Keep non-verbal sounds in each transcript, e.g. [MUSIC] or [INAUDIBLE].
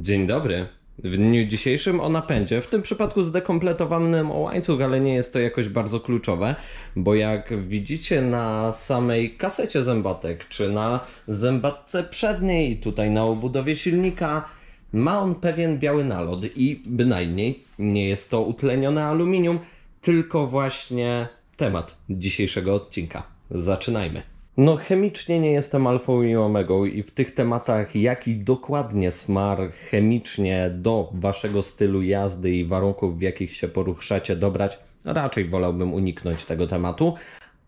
Dzień dobry. W dniu dzisiejszym o napędzie, w tym przypadku zdekompletowanym o łańcuch, ale nie jest to jakoś bardzo kluczowe, bo jak widzicie na samej kasecie zębatek, czy na zębatce przedniej, tutaj na obudowie silnika, ma on pewien biały nalot i bynajmniej nie jest to utlenione aluminium, tylko właśnie temat dzisiejszego odcinka. Zaczynajmy. No, chemicznie nie jestem alfą i omegą i w tych tematach, jaki dokładnie smar chemicznie do waszego stylu jazdy i warunków, w jakich się poruszacie, dobrać, raczej wolałbym uniknąć tego tematu,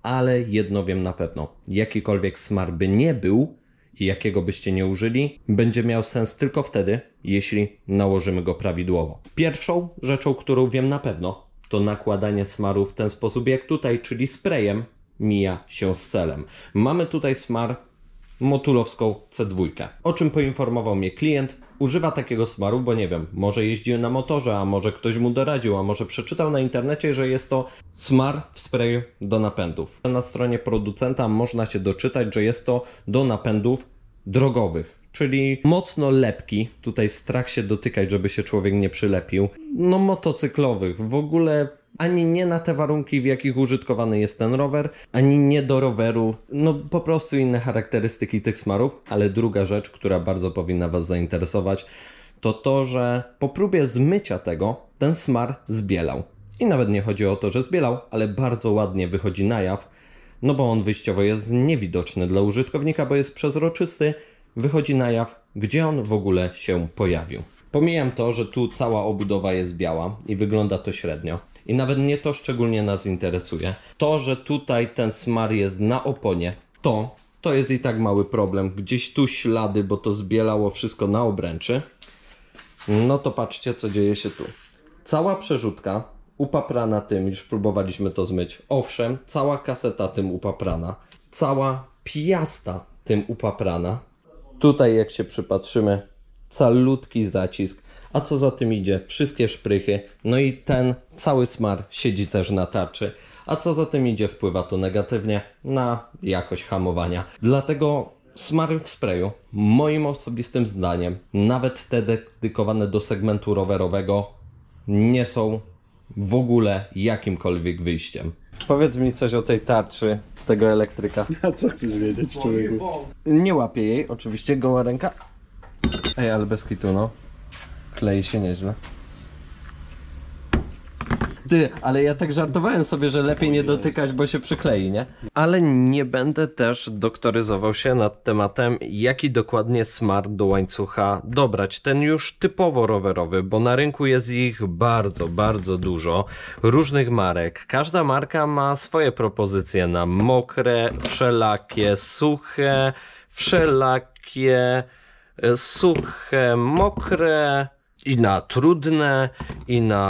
ale jedno wiem na pewno: jakikolwiek smar by nie był i jakiego byście nie użyli, będzie miał sens tylko wtedy, jeśli nałożymy go prawidłowo. Pierwszą rzeczą, którą wiem na pewno, to nakładanie smaru w ten sposób jak tutaj, czyli sprayem, mija się z celem. Mamy tutaj Smar motulowską C2. O czym poinformował mnie klient, używa takiego smaru, bo nie wiem, może jeździł na motorze, a może ktoś mu doradził, a może przeczytał na internecie, że jest to smar w sprayu do napędów. Na stronie producenta można się doczytać, że jest to do napędów drogowych. Czyli mocno lepki, tutaj strach się dotykać, żeby się człowiek nie przylepił. No, motocyklowych, w ogóle ani nie na te warunki, w jakich użytkowany jest ten rower, ani nie do roweru. No po prostu inne charakterystyki tych smarów. Ale druga rzecz, która bardzo powinna Was zainteresować, to to, że po próbie zmycia tego ten smar zbielał. I nawet nie chodzi o to, że zbielał, ale bardzo ładnie wychodzi na jaw, no bo on wyjściowo jest niewidoczny dla użytkownika, bo jest przezroczysty, wychodzi na jaw, gdzie on w ogóle się pojawił. Pomijam to, że tu cała obudowa jest biała i wygląda to średnio. I nawet nie to szczególnie nas interesuje. To, że tutaj ten smar jest na oponie, to, to jest i tak mały problem. Gdzieś tu ślady, bo to zbielało wszystko na obręczy. No to patrzcie, co dzieje się tu. Cała przerzutka upaprana tym, już próbowaliśmy to zmyć. Owszem, cała kaseta tym upaprana. Cała piasta tym upaprana. Tutaj jak się przypatrzymy, calutki zacisk, a co za tym idzie, wszystkie szprychy, no i ten cały smar siedzi też na tarczy. A co za tym idzie, wpływa to negatywnie na jakość hamowania. Dlatego smary w sprayu, moim osobistym zdaniem, nawet te dedykowane do segmentu rowerowego, nie są w ogóle jakimkolwiek wyjściem. Powiedz mi coś o tej tarczy tego elektryka. A co chcesz wiedzieć, człowieku? Nie łapie jej, oczywiście, goła ręka, Ej, ale bez kitu, no. Klei się nieźle. Ty, ale ja tak żartowałem sobie, że lepiej nie dotykać, bo się przyklei, nie? Ale nie będę też doktoryzował się nad tematem, jaki dokładnie smart do łańcucha dobrać. Ten już typowo rowerowy, bo na rynku jest ich bardzo, bardzo dużo. Różnych marek. Każda marka ma swoje propozycje na mokre, wszelakie, suche, wszelakie E, suche, mokre, i na trudne, i na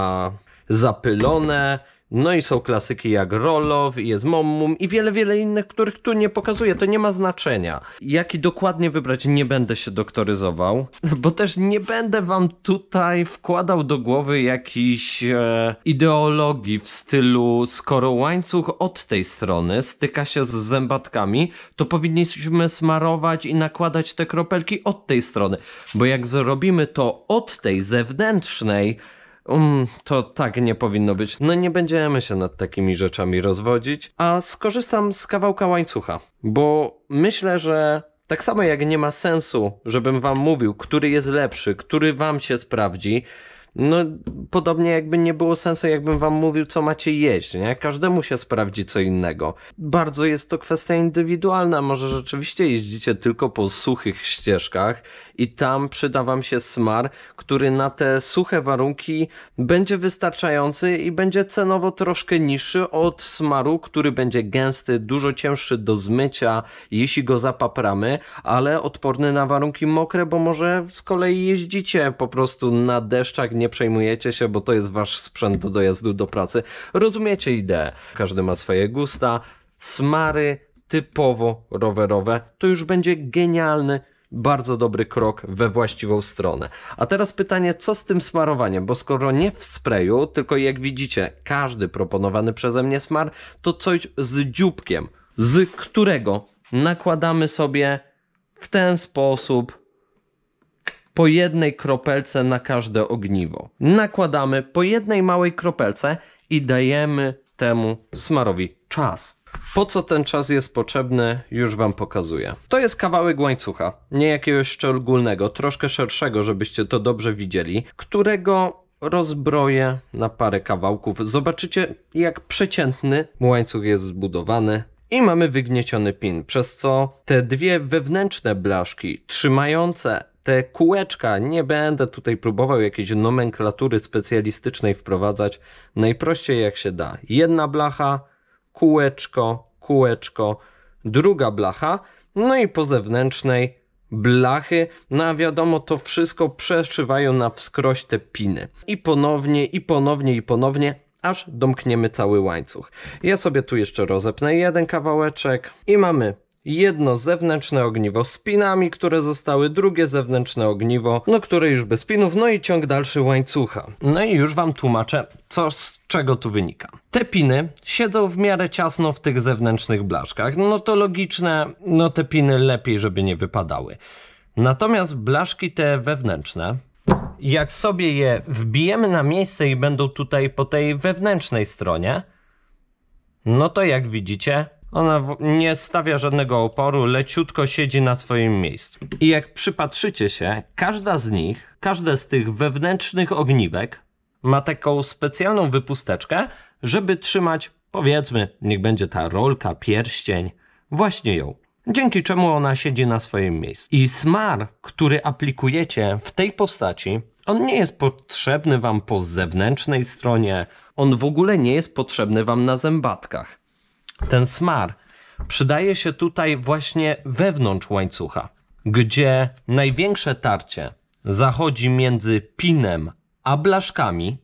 zapylone, no i są klasyki jak Rolow, jest Mommum i wiele, wiele innych, których tu nie pokazuję. To nie ma znaczenia. Jaki dokładnie wybrać, nie będę się doktoryzował, [LAUGHS] bo też nie będę wam tutaj wkładał do głowy jakiejś e, ideologii w stylu skoro łańcuch od tej strony styka się z zębatkami, to powinniśmy smarować i nakładać te kropelki od tej strony. Bo jak zrobimy to od tej zewnętrznej, um, to tak nie powinno być. No nie będziemy się nad takimi rzeczami rozwodzić, a skorzystam z kawałka łańcucha, bo myślę, że tak samo jak nie ma sensu, żebym wam mówił, który jest lepszy, który wam się sprawdzi, no, podobnie jakby nie było sensu, jakbym wam mówił, co macie jeść, nie? Każdemu się sprawdzi co innego. Bardzo jest to kwestia indywidualna. Może rzeczywiście jeździcie tylko po suchych ścieżkach, i tam przyda wam się smar, który na te suche warunki będzie wystarczający i będzie cenowo troszkę niższy od smaru, który będzie gęsty, dużo cięższy do zmycia, jeśli go zapapramy, ale odporny na warunki mokre, bo może z kolei jeździcie po prostu na deszczach, nie przejmujecie się, bo to jest wasz sprzęt do dojazdu do pracy. Rozumiecie ideę. Każdy ma swoje gusta. Smary typowo rowerowe to już będzie genialny bardzo dobry krok we właściwą stronę. A teraz pytanie, co z tym smarowaniem? Bo skoro nie w sprayu, tylko jak widzicie, każdy proponowany przeze mnie smar to coś z dzióbkiem, z którego nakładamy sobie w ten sposób po jednej kropelce na każde ogniwo. Nakładamy po jednej małej kropelce i dajemy temu smarowi czas. Po co ten czas jest potrzebny, już Wam pokazuję. To jest kawałek łańcucha, nie jakiegoś szczególnego, troszkę szerszego, żebyście to dobrze widzieli, którego rozbroję na parę kawałków. Zobaczycie, jak przeciętny łańcuch jest zbudowany. I mamy wygnieciony pin, przez co te dwie wewnętrzne blaszki trzymające te kółeczka, nie będę tutaj próbował jakiejś nomenklatury specjalistycznej wprowadzać, najprościej jak się da. Jedna blacha, kółeczko, kółeczko, druga blacha, no i po zewnętrznej blachy, no a wiadomo to wszystko przeszywają na wskroś te piny. I ponownie, i ponownie, i ponownie, aż domkniemy cały łańcuch. Ja sobie tu jeszcze rozepnę jeden kawałeczek i mamy jedno zewnętrzne ogniwo z pinami, które zostały, drugie zewnętrzne ogniwo, no które już bez pinów, no i ciąg dalszy łańcucha. No i już wam tłumaczę, co z czego tu wynika. Te piny siedzą w miarę ciasno w tych zewnętrznych blaszkach, no to logiczne, no te piny lepiej, żeby nie wypadały. Natomiast blaszki te wewnętrzne, jak sobie je wbijemy na miejsce i będą tutaj po tej wewnętrznej stronie, no to jak widzicie, ona nie stawia żadnego oporu, leciutko siedzi na swoim miejscu. I jak przypatrzycie się, każda z nich, każde z tych wewnętrznych ogniwek ma taką specjalną wypusteczkę, żeby trzymać, powiedzmy, niech będzie ta rolka, pierścień, właśnie ją. Dzięki czemu ona siedzi na swoim miejscu. I smar, który aplikujecie w tej postaci, on nie jest potrzebny wam po zewnętrznej stronie, on w ogóle nie jest potrzebny wam na zębatkach ten smar przydaje się tutaj właśnie wewnątrz łańcucha, gdzie największe tarcie zachodzi między pinem a blaszkami,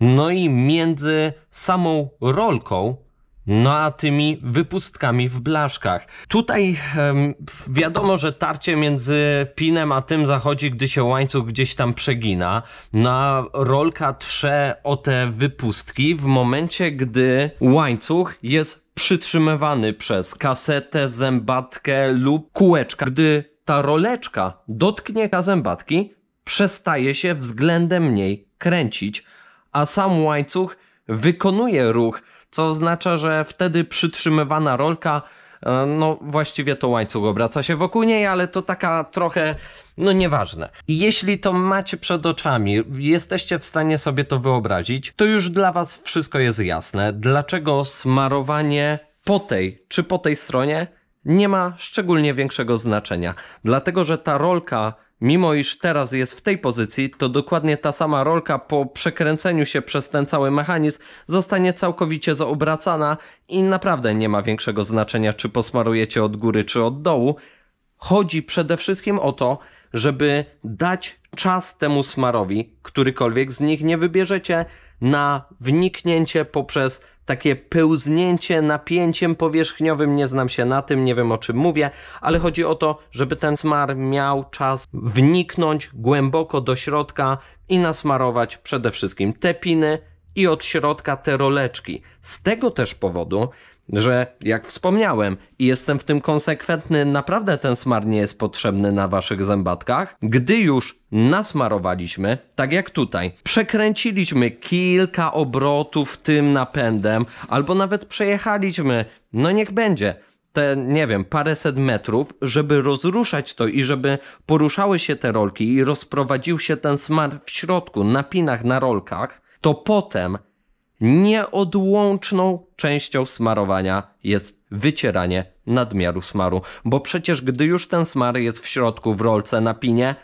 no i między samą rolką no a tymi wypustkami w blaszkach. Tutaj wiadomo, że tarcie między pinem a tym zachodzi, gdy się łańcuch gdzieś tam przegina. No a rolka trze o te wypustki w momencie, gdy łańcuch jest przytrzymywany przez kasetę, zębatkę lub kółeczka. Gdy ta roleczka dotknie zębatki, przestaje się względem niej kręcić, a sam łańcuch wykonuje ruch co oznacza, że wtedy przytrzymywana rolka e, no właściwie to łańcuch obraca się wokół niej, ale to taka trochę, no nieważne. jeśli to macie przed oczami, jesteście w stanie sobie to wyobrazić, to już dla was wszystko jest jasne, dlaczego smarowanie po tej czy po tej stronie nie ma szczególnie większego znaczenia. Dlatego, że ta rolka Mimo iż teraz jest w tej pozycji, to dokładnie ta sama rolka po przekręceniu się przez ten cały mechanizm zostanie całkowicie zaobracana i naprawdę nie ma większego znaczenia, czy posmarujecie od góry, czy od dołu. Chodzi przede wszystkim o to, żeby dać czas temu smarowi, którykolwiek z nich nie wybierzecie, na wniknięcie poprzez takie pełznięcie napięciem powierzchniowym, nie znam się na tym, nie wiem o czym mówię, ale chodzi o to, żeby ten smar miał czas wniknąć głęboko do środka i nasmarować przede wszystkim te piny i od środka te roleczki. Z tego też powodu że jak wspomniałem i jestem w tym konsekwentny, naprawdę ten smar nie jest potrzebny na waszych zębatkach. Gdy już nasmarowaliśmy, tak jak tutaj, przekręciliśmy kilka obrotów tym napędem, albo nawet przejechaliśmy, no niech będzie, te, nie wiem, paręset metrów, żeby rozruszać to i żeby poruszały się te rolki i rozprowadził się ten smar w środku, na pinach, na rolkach, to potem Nieodłączną częścią smarowania jest wycieranie nadmiaru smaru, bo przecież gdy już ten smar jest w środku w rolce na pinie,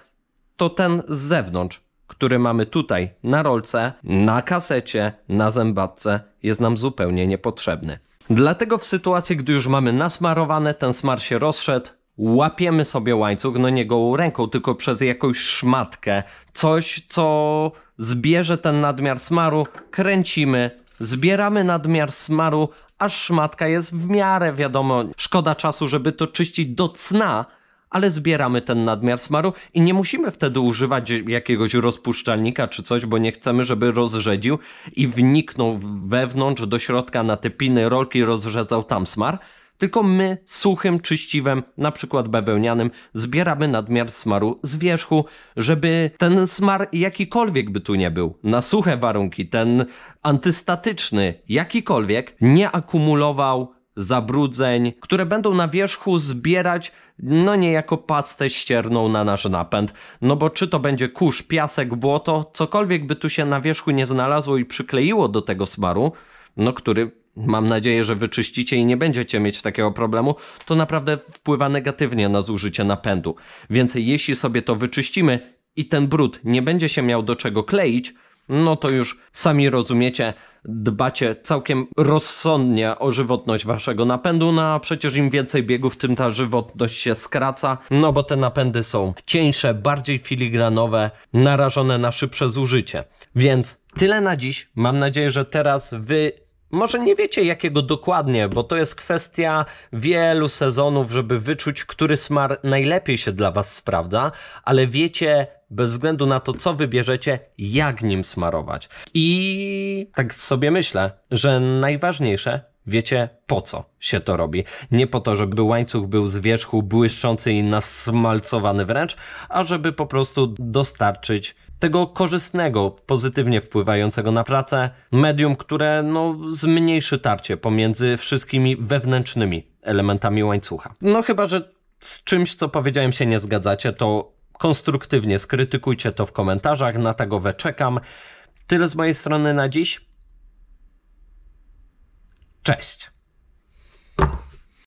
to ten z zewnątrz, który mamy tutaj na rolce, na kasecie, na zębatce, jest nam zupełnie niepotrzebny. Dlatego w sytuacji, gdy już mamy nasmarowane, ten smar się rozszedł, łapiemy sobie łańcuch, no nie gołą ręką, tylko przez jakąś szmatkę, coś, co zbierze ten nadmiar smaru, kręcimy, zbieramy nadmiar smaru, aż szmatka jest w miarę, wiadomo, szkoda czasu, żeby to czyścić do cna, ale zbieramy ten nadmiar smaru i nie musimy wtedy używać jakiegoś rozpuszczalnika czy coś, bo nie chcemy, żeby rozrzedził i wniknął wewnątrz do środka na te piny, rolki, rozrzedzał tam smar tylko my suchym czyściwem, na przykład bawełnianym, zbieramy nadmiar smaru z wierzchu, żeby ten smar jakikolwiek by tu nie był, na suche warunki, ten antystatyczny, jakikolwiek, nie akumulował zabrudzeń, które będą na wierzchu zbierać no niejako pastę ścierną na nasz napęd. No bo czy to będzie kurz, piasek, błoto, cokolwiek by tu się na wierzchu nie znalazło i przykleiło do tego smaru, no który mam nadzieję, że wyczyścicie i nie będziecie mieć takiego problemu, to naprawdę wpływa negatywnie na zużycie napędu. Więc jeśli sobie to wyczyścimy i ten brud nie będzie się miał do czego kleić, no to już sami rozumiecie, dbacie całkiem rozsądnie o żywotność waszego napędu, no a przecież im więcej biegów, tym ta żywotność się skraca, no bo te napędy są cieńsze, bardziej filigranowe, narażone na szybsze zużycie. Więc tyle na dziś. Mam nadzieję, że teraz wy może nie wiecie jakiego dokładnie, bo to jest kwestia wielu sezonów, żeby wyczuć, który smar najlepiej się dla Was sprawdza, ale wiecie bez względu na to, co wybierzecie, jak nim smarować. I tak sobie myślę, że najważniejsze Wiecie po co się to robi? Nie po to, żeby łańcuch był z wierzchu błyszczący i nasmalcowany wręcz, a żeby po prostu dostarczyć tego korzystnego, pozytywnie wpływającego na pracę, medium, które no, zmniejszy tarcie pomiędzy wszystkimi wewnętrznymi elementami łańcucha. No chyba, że z czymś, co powiedziałem, się nie zgadzacie, to konstruktywnie skrytykujcie to w komentarzach, na tagowe czekam. Tyle z mojej strony na dziś. Cześć!